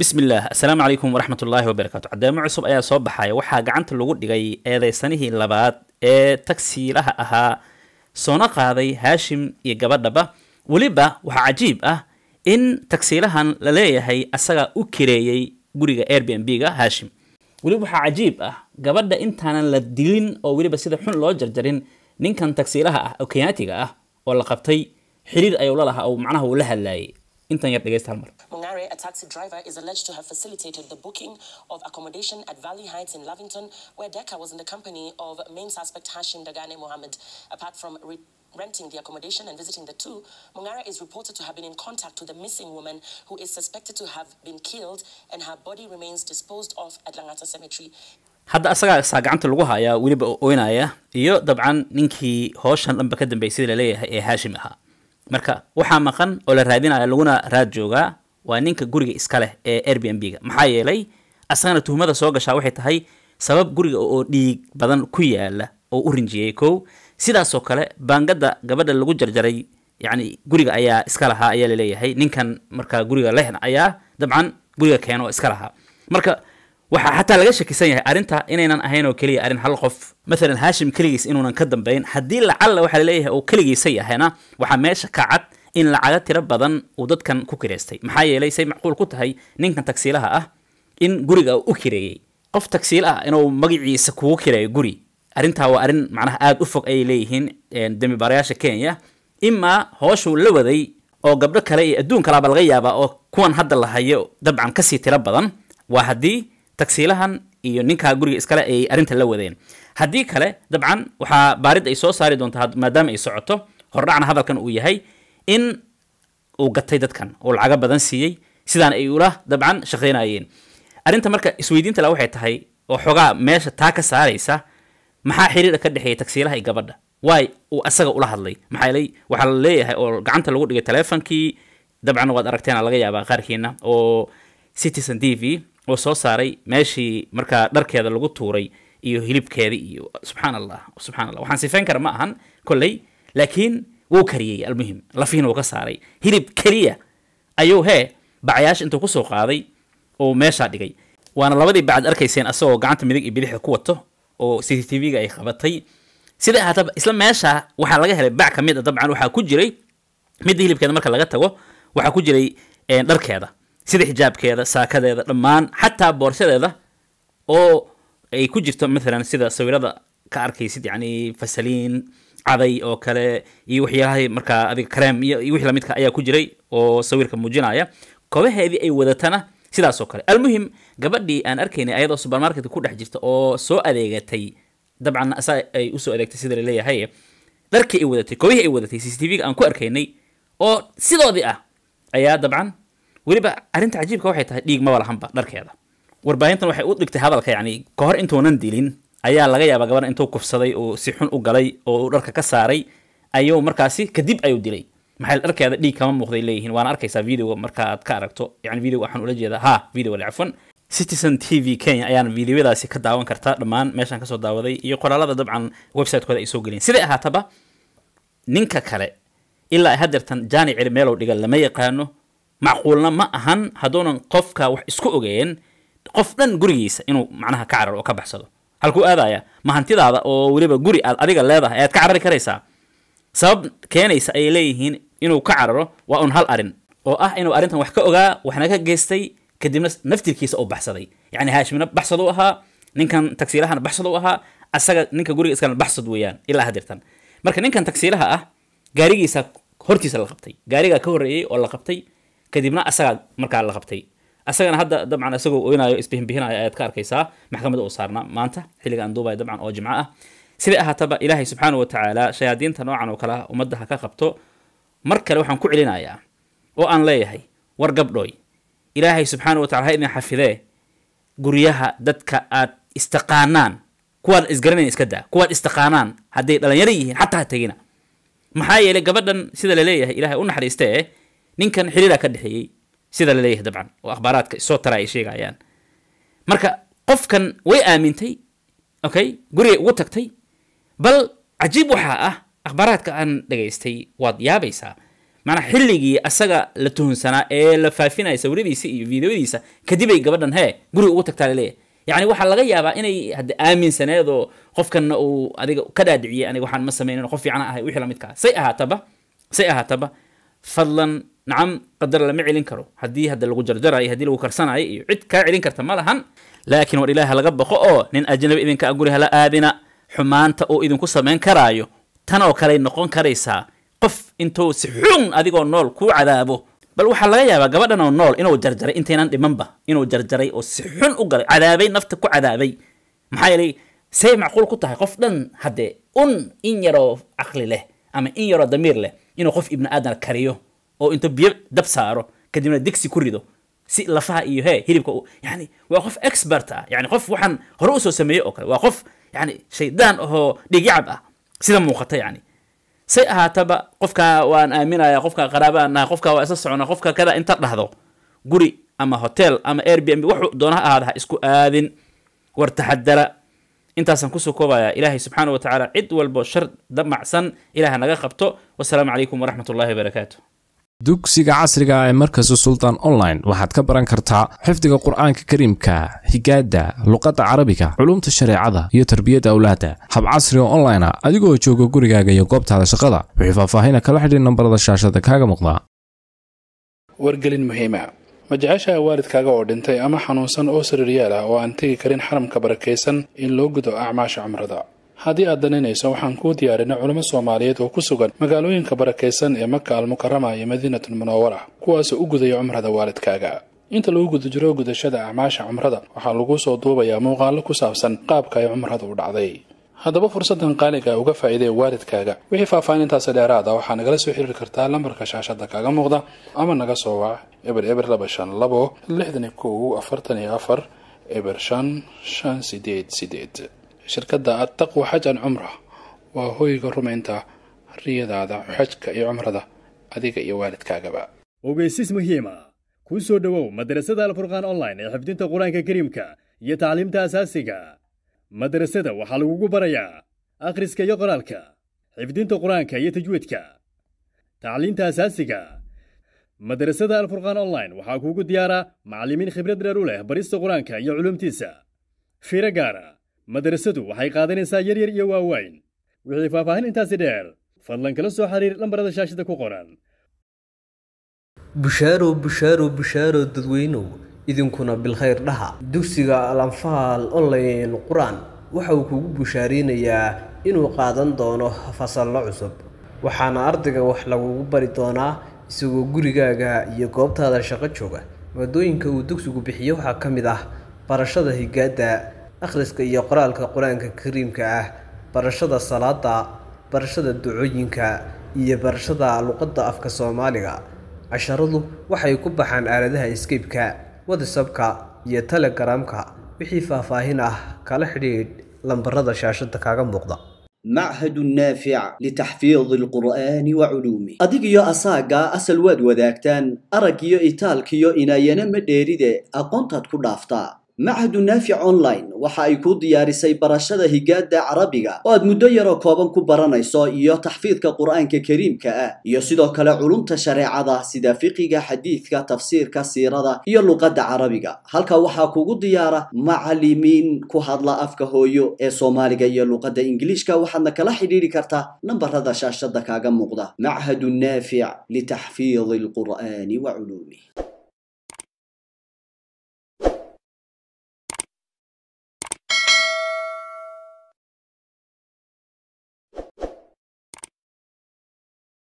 bismillaah assalaamu calaykum waraxmat ullaahi wabarakaatu caddeemo cusub ayaa soo baxaya waxaa gacanta lagu dhigay eedaysanihii labaad ee tagsiilaha ahaa soona qaaday haashim iyo gabadhaba weliba waxaa cajiib ah in tagsiilahan la leeyahay asaga u kireeyey guriga b airbnb-ga haashim weliba waxaa cajiib ah gabadha intaanan la dilin oo weliba sida xun loo jarjarin ninkan tagsiilaha ah oo kenyaatiga ah oo la qabtay xiriir ayuu la lahaa oo macnaha uu la hadlaayay intan yar dhegeysta halmar Ongare, a taxi driver, is alleged to have facilitated the booking of accommodation at Valley Heights in Lavington, where Deka was in the company of main suspect Hashim Dagane Mohammed. Apart from renting the accommodation and visiting the two, Mungara is reported to have been in contact with a missing woman who is suspected to have been killed and her body remains disposed of at Langata Cemetery. hadda asagaa saa gacanta lagu hayaa weliba oynaya iyo dabcan ninkii hooshan dhanba ka dambeysay laleeyahay ee haashim ahaa marka waxaa maqan oo la raadinaya laguna raad joogaa waa ninka guriga iska leh ee b airbnb ga maxaa yeelay asagana tuhmada soo gashaa waxay tahay sabab guriga oo dhiig badan ku yaala oo u rinjiyey kow sidaasoo kale baangada gabadha lagu jarjaray yacni guriga ayaa iska lahaa ayaa laleeyahay ninkan markaa guriga lehna ayaa dabcan guriga keena oo iska lahaa marka waxaa xataa laga shakisan yahay arinta inaynan ahayn oo keliya arin hal qof maalan haashim keligiis inuunan ka dambayn haddii lacalla waxaa laleeyahay oo keligiisa yahayna waxaa meesha ka cad in lacaga tiro badan uu dadkan ku kireystay maxaa yeelay say macquul ku tahay ninkan tagsiilaha ah in guriga u kireeyey qof tagsiil ah inuu magaciisa kugu kireeyo guri arrintaa waa arrin macnaha aada u fog ayay leeyihiin dembibaarayaasha kenya imaa hooshuu la waday oo gabdho kale iyo adduun kalaaba laga yaabaa oo kuwan hadda lahayo dabcan kasii tiro badan waa haddii tagsiilahan iyo ninkaa guriga iskale ay arrinta la wadeen haddii kale dabcan waxaa baarid ay soo saari doontaa maadaama ay socoto hordhacna hadalkan uu yahay in uu gatay dadkan oo lacaga badan siiyey sidaan ay ula dabcan shaqaynayeen arrinta marka isweydiinta la waxay tahay oo xoogaa meesha taa ka saaraysa maxaa xiriira ka dhexeeya tagsiilaha iyo gabadha waay uu asaga ula hadlay maxaaly waxaa la leeyahay oo gacanta lagu dhigay taleefonkii dabcan waad aragteena laga yaabaa qaarkiina oo citizen t v oo soo saaray meeshii markaa dharkeeda lagu tuuray iyo hilibkeeda iyo subxaan allah subxan allah waxaan sifayn kara ma ahan kolley laakiin wuu kariyey almuhim lafihiina wuu ka saaray hilib keliya ayuu hee bacyaasha intuu kusoo qaaday oo meeshaa dhigay waana labadii bacad arkayseen asagoo gacanta midig iyo bidixda ku wato oo c c t v-ga ay qabatay sidaa haataba isla meeshaa waxaa laga helay bac ka mid a ah dabcan waxaa ku jiray midda hilibkeeda marka laga tago waxaa ku jiray eh, dharkeeda sida xijaabkeeda saakadeeda dhammaan xataa boorshadeeda oo ay ku jirto maalan sida sawirada ka arkaysid yani fasaliin caday oo kale iyo waxyaalaha markaa adiga kareem iyo wixii lamidka ayaa ku jiray oo sawirka muujinaya kobaheedii ay wadatana sidaasoo kale almuhim gabadhii aan arkaynay ayadoo subermarketka ku dhex jirta oo soo adeegatay dabcan asaa ay usoo adeegtay sida laleeyahay dharkii ay wadatay kobihii ay wadatay c c t v-ga aan ku arkaynay oo sidoodii ah ayaa dabcan weliba arinta cajiibka waxay tahay dhiig maba lahanba dharkeeda warbaahintan waxay u dhigtay hadalka yacni ka hor intuunan dilin ayaa laga yaabaa gabarh intuu kufsaday oo si xun u galay oo dharka ka saaray ayuu markaasi kadib ayuu dilay maxay dharkeeda dhiig kama muuqday leeyihiin waana arkaysaa videoga marka ka aragto yani video waxaan ula jeedaa ha video le cafwan citizen t v kenya ayaana videoyadaasi ka daawan kartaa dhammaan meeshaan kasoo daawaday iyo qoraalada dabcan websitekooda ay soo geliyeen siday ahaataba ninka kale ilaa haddeertan jaani celi dhiga lama yaqaano macquulna ma ahan hadduunan qofka wax isku ogeen qof dhan gurigiisa inuu macnaha ka cararo oo ka baxsado halkuu aadaya ma hantidaada oo weliba guri aad adiga leedahay ayaad ka carari karaysaa sabab keenaysa ayay leeyihiin inuu ka cararo waa un hal arin oo ah inuu arrintan wax ka ogaa waxna ka geystay kadibna naftirkiisa oo baxsaday yacni haashimina baxsad ahaa ninkan tagsiilahana baxsad ahaa asaga ninka guriga iskana baxsad weeyaan ilaa hadirtan marka ninkan tagsiilaha ah gaarigiisa hortiisa la qabtay gaarigaa ka horreeyey oo la qabtay kadibna asagaa markaa la qabtay asagana hadda dabcan isagoo oynayo isbihinbihinayo ayaad ka arkaysaa maxkamada u saarnaa maanta xilliga aan duubayo dabcan oo jimco ah siday ahaataba ilaahay subxaana wa shayaadiinta noocan oo kale ah ummadda ha ka qabto mar kale waxaan ku celinayaa oo aan leeyahay war gabdhooy ilaahay subxaana wa ha idin xafidee guryaha dadka aad istaqaanaan kuwaad isgaranayn iska daa kuwaad istaqaanaan hadday dhalinyaro yihiin xataa ha tegina maxaa yeelay gabadhan sida la leeyahay u naxariistee ninkan xiriira ka dhexeeyey sida laleeyahay dabcan oo akhbaaraadka soo tara ay sheegayaan marka qofkan way aamintay okay gurigay ugu tagtay bal cajiib waxaa ah akhbaaraadka aan dhagaystay waad yaabaysaa maanaa xilligii asaga la tuhunsanaa ee la faafinaya sawiradiisa iyo videoadiisa kadibay gabadhan hee gurig ugu tagtaa laleeyahay yacni waxaa laga yaabaa inay hadde aaminsaneed oo qofkanna uu adiga ka dhaadhiciyay aniga waxaan ma samaynin qof fiican ahay wixii la ah. say ahaataba say ahaataba fadlan nacam qadar lama celin karo haddii hadda lagu jarjaray haddii lagu karsanayo iyo cid kaa celin karta ma lahan laakiin war ilaah laga baqo oo nin ajnabi idinka aguri hala aadina xumaanta uu idinku samayn karaayo tan oo kaley noqon karaysaa qof intuu si xun adigoo nool kuu cadaabo bal waxaa laga yaabaa gabadhan oo nool inuu jarjaray intaynan dhimanba inuu jarjaray oo si xun u galay cadaabay nafta ku cadaabay maxaa yeelay say macquul ku tahay qof dhan haddee un in yaroo caqli leh ama in yaroo damiir leh inuu qof ibni aadan kariyo oo intuu biyo dab saaro kadibna digsi ku rido si lafaha iyo he hilibka yani waa qof expert ah yani qof waxaan hore usoo sameeyey oo kale waa qof yani shaydaan ahoo dhigyacab ah sida muuqata yani say ahaataba qofkaa waan aaminaya qofkaa qaraabaan nahay qofkaa waa isla socona qofka kada inta dhahdo guri ama hotel ama airbnb wuxuu doonaha ahaada ha isku aadin war taxadara intaasaan kusoo koobaya ilaahay subxaana wa tacaala cid walbo shar damacsan ilaah naga qabto wasalaamu calaykum waraxmat ullahi wabarakaatu dugsiga casriga ah ee markasu sultan online waxaad ka baran kartaa xifdiga qur'aanka kariimka higaada luqadda carabiga culumta shareecada iyo tarbiyadda awlaada hab casriga online ah adigoo jooga gurigaaga iyo goobtaada shaqada wixii faahfaahina kala xidhiir nambarada shaashada kaaga muuqdaa wargelin muhiima ah. ma jeceshaha waalidkaaga oo dhintay ama xanuunsan oo sariiryaal ah oo aan tegi karin xaramka barakaysan in loo gudo acmaasha cumrada haddii aad daninayso waxaan kuu diyaarinay culimo soomaaliyeed oo ku sugan magaalooyinka barakaysan ee maka almukarama iyo madiinatul munawara kuwaasoo u gudaya cumrada waalidkaaga inta lagu guda jiro gudashada acmaasha cumrada waxaa lagu soo duubayaa muuqaalo ku saabsan qaabka ay cumradu u dhacday haddaba fursadan qaaliga uga faa'iidee waalidkaaga wixii faahfaahin intaasi dheeraada ah, waxaa nagala soo xiriiri kartaa lambarka shaashada kaaga muuqda ama naga soo waac eber eber laba shan labo lixdan kow afartan iyo afar eber shan shan sideed sideed shirkadda attaqu xajan cumra waa hoyga rumaynta riyadaada xajka iyo cumrada adiga iyo waalidkaagaba ogeysis muhiima kuu soo dhowow madrasada alfurqaan online ee xifdinta qur-aanka kariimka iyo tacliimta asaasiga madrasada waxaa lagugu barayaa akhriska iyo qoraalka xifdinta qur-aanka iyo tajwiidka tacliinta asaasiga madrasada alfurqaan online waxaa kuugu diyaara macallimiin khibrad dheer u leh barista qur-aanka iyo culumtiisa fiiro gaara madrasadu waxay qaadanaysaa yaryar iyo waawayn wixii faahfaahin intaasi dheer fadlan kala soo xiriir lambarada shaashada ku qoran bushaarow bushaarow bushaarow dadweynow idinkuna bilkhayr dhaha dugsiga alanfaal online qur-aan waxa uu kugu bushaaraynayaa inuu qaadan doono fasallo cusub waxaana ardayga wax lagugu bari doonaa isagoo gurigaaga iyo goobtaada shaqo jooga maadooyinka uu dugsigu bixiyo waxaa ka mid ah barashada higaadda akhriska iyo qoraalka qur-aanka kariimka ah barashada salaadda barashada ducooyinka iyo barashada luqadda afka soomaaliga casharadu waxay ku baxaan aaladaha skeybka watsapka iyo telegaramka wixii faahfaahin ah kala xidhiidh lambarada shaashada kaaga muuqda machadu naafic litaxfiidi alqur'aani wa culuumih adig iyo asaagaa asal waad wadaagtaan arag iyo itaalkiyo inaayana ma dheeride aqoontaad ku dhaaftaa machadu naafic online waxa ay kuu diyaarisay barashada higaada carabiga oo aad muddo yaroo kooban ku baranayso iyo taxfiidka qur'aanka kariimka ah iyo sidoo kale culumta shareecada sida fiqiga xadiidka tafsiirka siirada iyo luqadda carabiga halka waxaa kugu diyaara macalimiin ku hadla afka hooyo ee soomaaliga iyo luqadda ingiliishka waxaadna kala xidhiidhi kartaa nambarada shaashada kaaga muuqda machadu naafic litaxfiidi alqur'aani wa